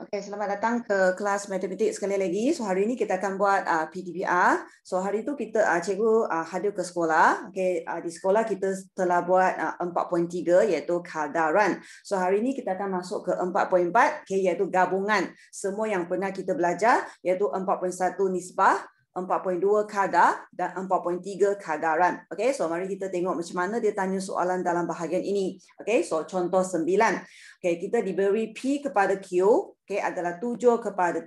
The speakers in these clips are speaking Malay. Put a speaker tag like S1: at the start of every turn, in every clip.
S1: Okay, selamat datang ke kelas matematik sekali lagi. So hari ini kita akan buat uh, PDBR. So hari itu kita uh, cikgu uh, hadir ke sekolah. Okay, uh, di sekolah kita telah buat uh, 4.3 iaitu kadaran. So hari ini kita akan masuk ke 4.4 okay, iaitu gabungan semua yang pernah kita belajar iaitu 4.1 nisbah, 4.2 kadar dan 4.3 kadaran. Okey, so mari kita tengok macam mana dia tanya soalan dalam bahagian ini. Okey, so contoh 9. Okey, kita diberi P kepada Q, okey adalah 7 kepada 3.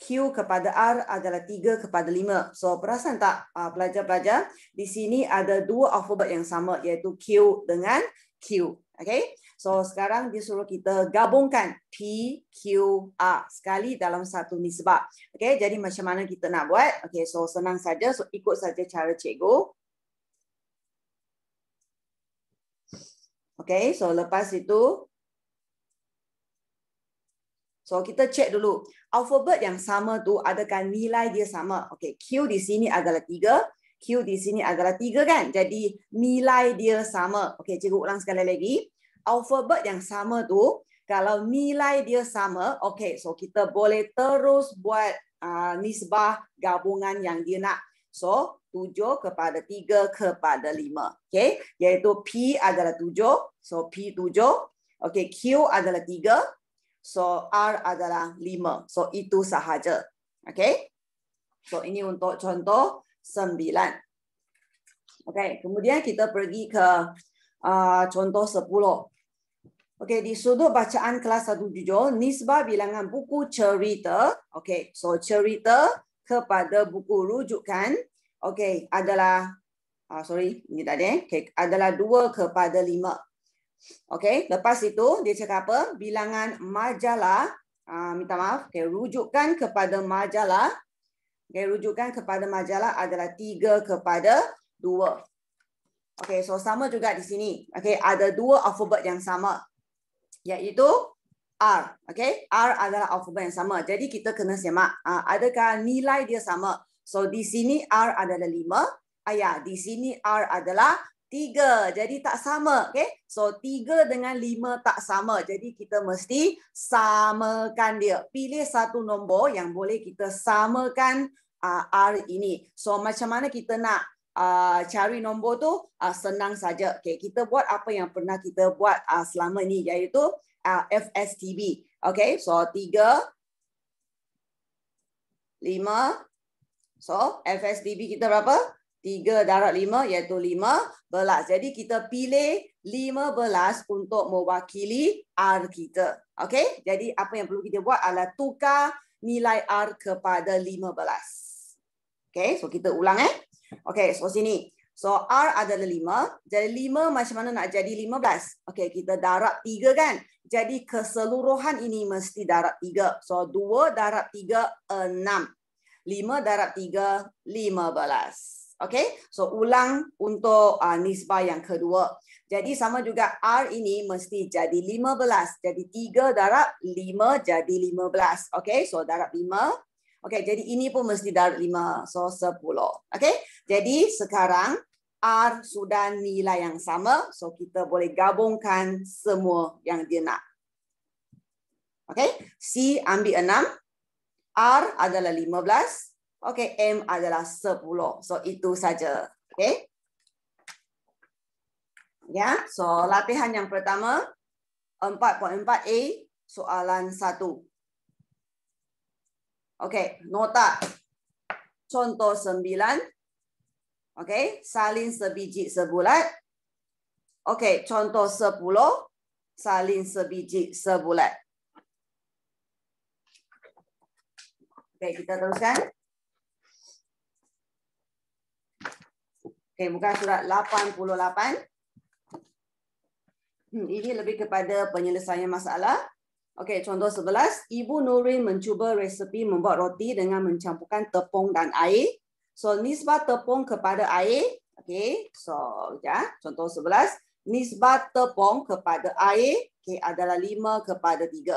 S1: Q kepada R adalah 3 kepada 5. So perasan tak pelajar-pelajar ah, di sini ada dua alfabet yang sama iaitu Q dengan Q. Okay, so sekarang dia suruh kita gabungkan P, Q, R sekali dalam satu nisbah. Okay, jadi macam mana kita nak buat? Okay, so senang saja. So ikut saja cara cikgu. Okay, so lepas itu. So kita cek dulu. Alphabet yang sama tu adakah nilai dia sama? Okay, Q di sini adalah 3. Q di sini adalah tiga kan? Jadi nilai dia sama. Okey, cikgu ulang sekali lagi. Alphabet yang sama tu, kalau nilai dia sama, okey, so kita boleh terus buat uh, nisbah gabungan yang dia nak. So, 7 kepada 3 kepada 5. Okey, iaitu P adalah 7. So, P 7. Okey, Q adalah 3. So, R adalah 5. So, itu sahaja. Okey. So, ini untuk contoh. Sembilan. Okay, kemudian kita pergi ke uh, contoh sepuluh. Okay, di sudut bacaan kelas satu 17, nisbah bilangan buku cerita. okay, so cerita kepada buku rujukan. okay, adalah uh, sorry, ini tadi. Eh, okay, adalah dua kepada lima. Okay, lepas itu dia cakap apa? Bilangan majalah, uh, minta maaf, okay, rujukan kepada majalah Okay, rujukan kepada majalah adalah 3 kepada 2. Okay, so sama juga di sini. Okay, ada dua alfabet yang sama. Iaitu R. Okay, R adalah alfabet yang sama. Jadi kita kena semak. Ah, adakah nilai dia sama? So di sini R adalah 5. Ah, ya, di sini R adalah 3. Jadi tak sama. Okay, so 3 dengan 5 tak sama. Jadi kita mesti samakan dia. Pilih satu nombor yang boleh kita samakan uh, R ini. So macam mana kita nak uh, cari nombor tu? Uh, senang saja. Okay, kita buat apa yang pernah kita buat uh, selama ni iaitu uh, FSTB. Okay, so 3 5 So FSTB kita berapa? 3 darab 5 iaitu belas. Jadi kita pilih belas untuk mewakili R kita. Okay, Jadi apa yang perlu kita buat adalah tukar nilai R kepada belas. Okay, so kita ulang eh. Okay, so sini. So R adalah 5. Jadi 5 macam mana nak jadi 15? Okay, kita darab 3 kan? Jadi keseluruhan ini mesti darab 3. So 2 darab 3, 6. 5 darab 3, 15. Okay, so ulang untuk uh, nisbah yang kedua. Jadi sama juga R ini mesti jadi 15. Jadi 3 darab 5 jadi 15. Okay, so darab 5, Okey, jadi ini pun mesti darab 5, so 10. Okey, jadi sekarang R sudah nilai yang sama, so kita boleh gabungkan semua yang dia nak. Okey, C ambil 6, R adalah 15, okey, M adalah 10. So itu saja, okey. Ya, yeah. so latihan yang pertama 4.4A soalan 1. Okay, nota. Contoh sembilan. Okay, salin sebiji sebulat. Okay, contoh sepuluh. Salin sebiji sebulat. Okay, kita teruskan. Okay, muka surat 88. Hmm, ini lebih kepada penyelesaian masalah. Okey, contoh 11. Ibu Nurin mencuba resepi membuat roti dengan mencampurkan tepung dan air. So, nisbah tepung kepada air. Okey, so, ya, contoh 11. Nisbah tepung kepada air okay, adalah 5 kepada 3.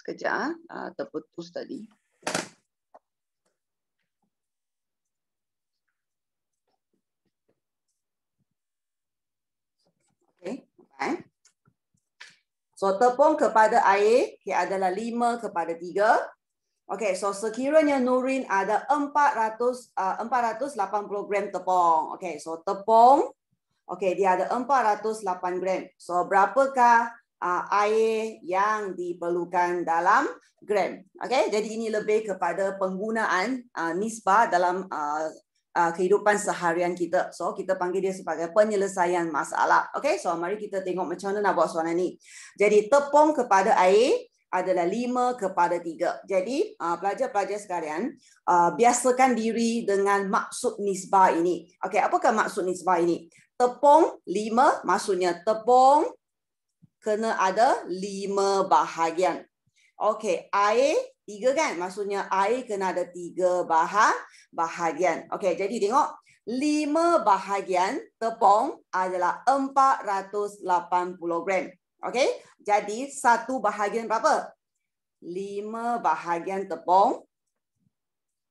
S1: Sekejap, uh, terputus tadi. So tepung kepada air okay, adalah 5 kepada 3. Okay, so sekiranya Nurin ada 400 uh, 480 gram tepung. Okay, so tepung okay, dia ada 408 gram. So berapakah uh, air yang diperlukan dalam gram? Okay, jadi ini lebih kepada penggunaan uh, nisbah dalam uh, uh, kehidupan seharian kita. So kita panggil dia sebagai penyelesaian masalah. Okay, so mari kita tengok macam mana nak buat soalan ini. Jadi tepung kepada air adalah 5 kepada 3. Jadi uh, pelajar-pelajar sekalian, uh, biasakan diri dengan maksud nisbah ini. Okay, apakah maksud nisbah ini? Tepung 5 maksudnya tepung kena ada 5 bahagian. Okey, air Tiga kan? Maksudnya air kena ada tiga bahag bahagian. Okey, jadi tengok. Lima bahagian tepung adalah 480 gram. Okey, jadi satu bahagian berapa? Lima bahagian tepung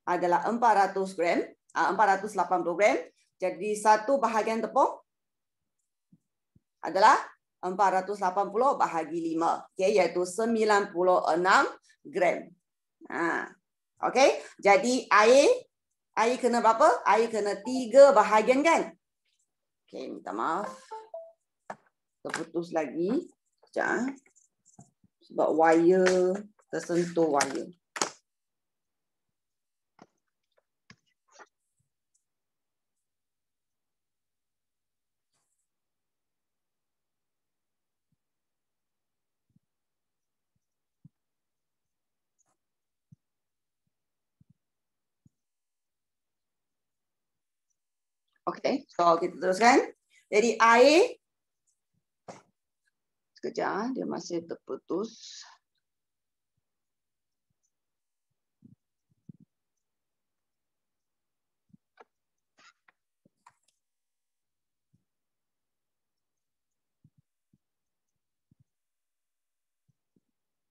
S1: adalah 400 gram. 480 ah, gram. Jadi satu bahagian tepung adalah 480 bahagi lima. Okey, iaitu 96 gram. Ha. okay. jadi air air kena berapa? Air kena tiga bahagian kan? Okay, minta maaf. Terputus lagi. Sekejap. Ah. Sebab wire tersentuh wire. Okey, so kita teruskan. Jadi air. Sekejap, ah, dia masih terputus. Okey.